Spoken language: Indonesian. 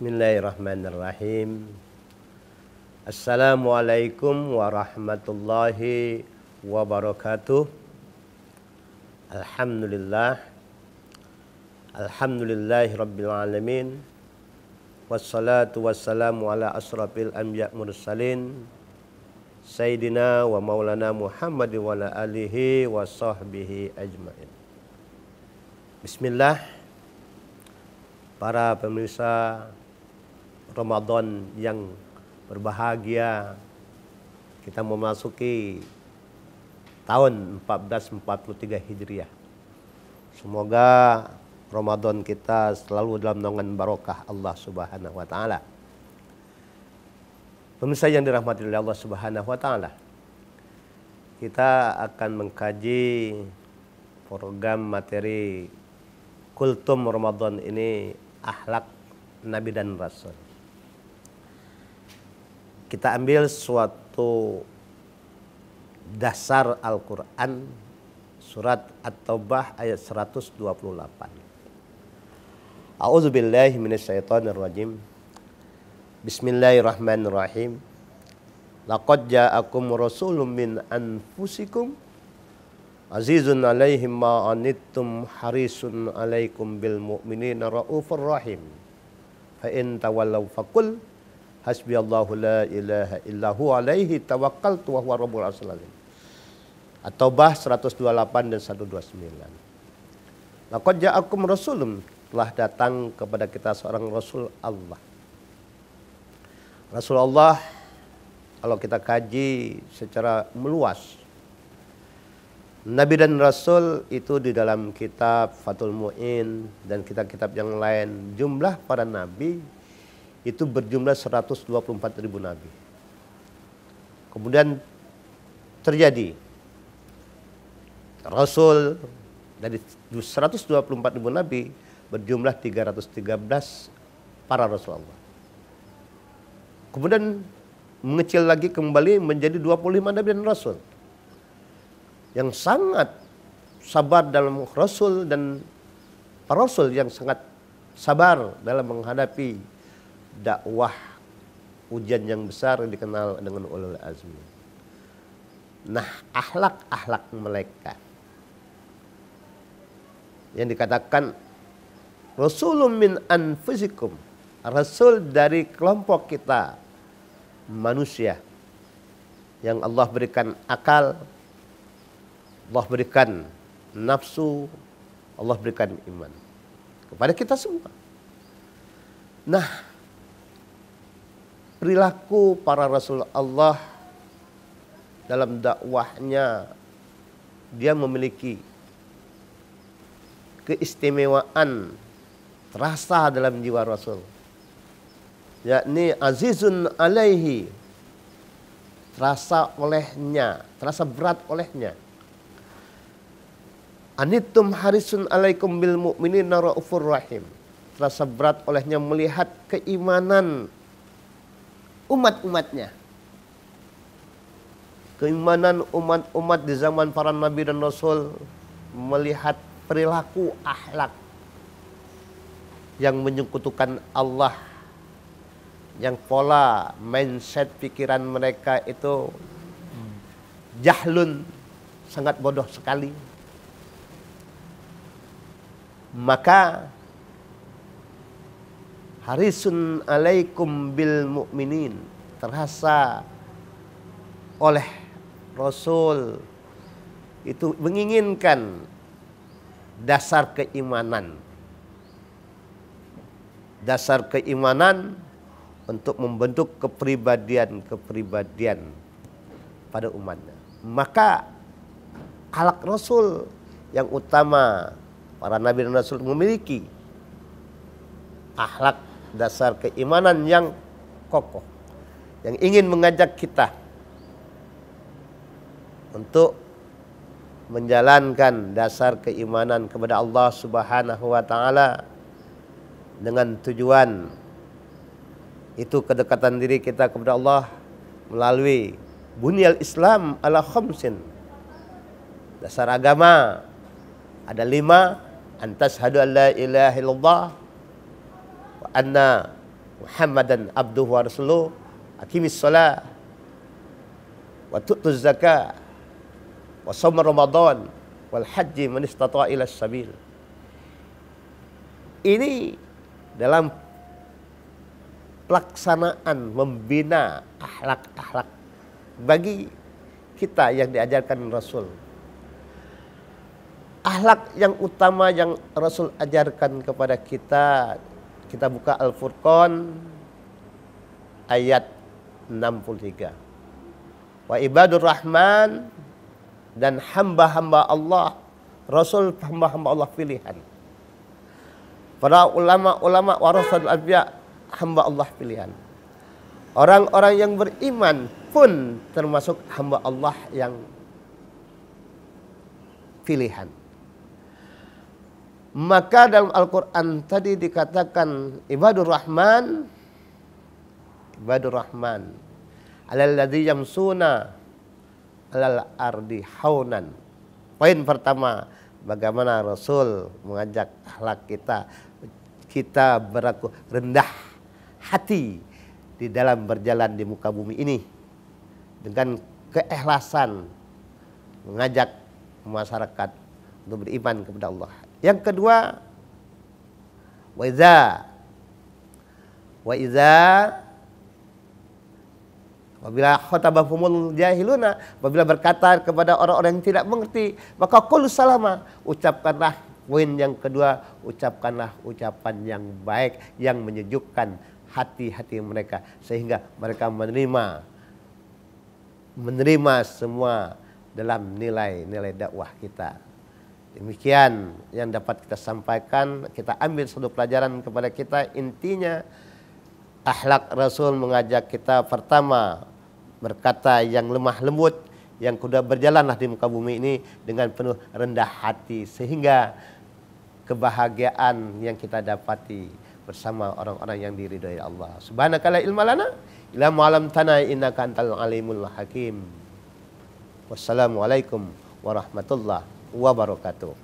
Bismillahirrahmanirrahim. Assalamualaikum warahmatullahi wabarakatuh. Alhamdulillah. Alhamdulillahi rabbil alamin. Wassalatu wassalamu ala asrafil anbiya mursalin. Sayyidina wa maulana Muhammad wa ala alihi wa sahbihi ajmain. Bismillah para pemirsa Ramadan yang berbahagia. Kita memasuki tahun 1443 Hijriah. Semoga Ramadan kita selalu dalam naungan barokah Allah Subhanahu wa taala. Pemirsa yang dirahmati oleh Allah Subhanahu wa taala. Kita akan mengkaji program materi Kultum Ramadan ini akhlak Nabi dan Rasul kita ambil suatu dasar Al-Quran surat At-Taubah ayat 128. A'udzubillahi minasyaitonirrajim. Bismillahirrahmanirrahim. Laqad ja'akum rasulun min anfusikum azizun 'alaihim ma anittum harisun 'alaikum bil mu'minina raufur rahim. Fa in tawallaw faqul hasbiyallahu la ilaha illahu alaihi tawakkaltu wa huwa rabbul arsalazim. At-Taubah 128 dan 129. Laqad ja'akum rasulun telah datang kepada kita seorang rasul Allah. Rasulullah kalau kita kaji secara meluas Nabi dan Rasul itu di dalam kitab Fatul Mu'in dan kitab-kitab yang lain jumlah para nabi itu berjumlah 124 ribu nabi. Kemudian terjadi Rasul dari 124 ribu nabi berjumlah 313 para Rasul Allah. Kemudian mengecil lagi kembali menjadi 25 nabi dan rasul. Yang sangat sabar dalam rasul dan para rasul yang sangat sabar dalam menghadapi dakwah hujan yang besar yang dikenal dengan ulul azmi. Nah, akhlak-akhlak mereka yang dikatakan Rasulun min anfusikum, Rasul dari kelompok kita manusia yang Allah berikan akal, Allah berikan nafsu, Allah berikan iman kepada kita semua. Nah, perilaku para Rasul Allah dalam dakwahnya dia memiliki keistimewaan terasa dalam jiwa Rasul yakni azizun alaihi terasa olehnya terasa berat olehnya Anitum harisun alaikum bil mu'minin rahim. Terasa berat olehnya melihat keimanan umat-umatnya. Keimanan umat-umat di zaman para nabi dan rasul melihat perilaku akhlak yang menyekutukan Allah yang pola mindset pikiran mereka itu jahlun sangat bodoh sekali maka harisun alaikum bil mukminin terasa oleh Rasul itu menginginkan dasar keimanan dasar keimanan untuk membentuk kepribadian-kepribadian pada umatnya. Maka alat Rasul yang utama para nabi dan rasul memiliki akhlak dasar keimanan yang kokoh yang ingin mengajak kita untuk menjalankan dasar keimanan kepada Allah Subhanahu wa taala dengan tujuan itu kedekatan diri kita kepada Allah melalui bunyal Islam ala khamsin dasar agama ada lima antas hadu alla ilaha illallah anna Muhammadan abduhu wa rasuluh akimis salat wa tu'tuz zakah wa shoma ramadan wal haji man istata ila sabil ini dalam pelaksanaan membina akhlak-akhlak bagi kita yang diajarkan Rasul. Akhlak yang utama yang Rasul ajarkan kepada kita kita buka Al-Furqan ayat 63. Wa ibadur rahman dan hamba-hamba Allah, Rasul hamba-hamba Allah pilihan. Para ulama-ulama warasatul anbiya hamba Allah pilihan. Orang-orang yang beriman pun termasuk hamba Allah yang pilihan maka dalam Al-Quran tadi dikatakan Ibadur Rahman Ibadur Rahman Alalladhi yamsuna Alal ardi haunan Poin pertama Bagaimana Rasul mengajak akhlak kita Kita beraku rendah hati Di dalam berjalan di muka bumi ini Dengan keikhlasan Mengajak masyarakat untuk beriman kepada Allah yang kedua wa iza wa iza Apabila khatabahumul jahiluna, apabila berkata kepada orang-orang yang tidak mengerti, maka qul salama, ucapkanlah poin yang kedua, ucapkanlah ucapan yang baik yang menyejukkan hati-hati mereka sehingga mereka menerima menerima semua dalam nilai-nilai dakwah kita. Demikian yang dapat kita sampaikan, kita ambil satu pelajaran kepada kita. Intinya akhlak Rasul mengajak kita pertama berkata yang lemah lembut, yang kuda berjalanlah di muka bumi ini dengan penuh rendah hati sehingga kebahagiaan yang kita dapati bersama orang-orang yang diridhai Allah. Subhanakala ilmalana ila ma'lam tanai innaka antal alimul hakim. Wassalamualaikum warahmatullahi wabarakatuh.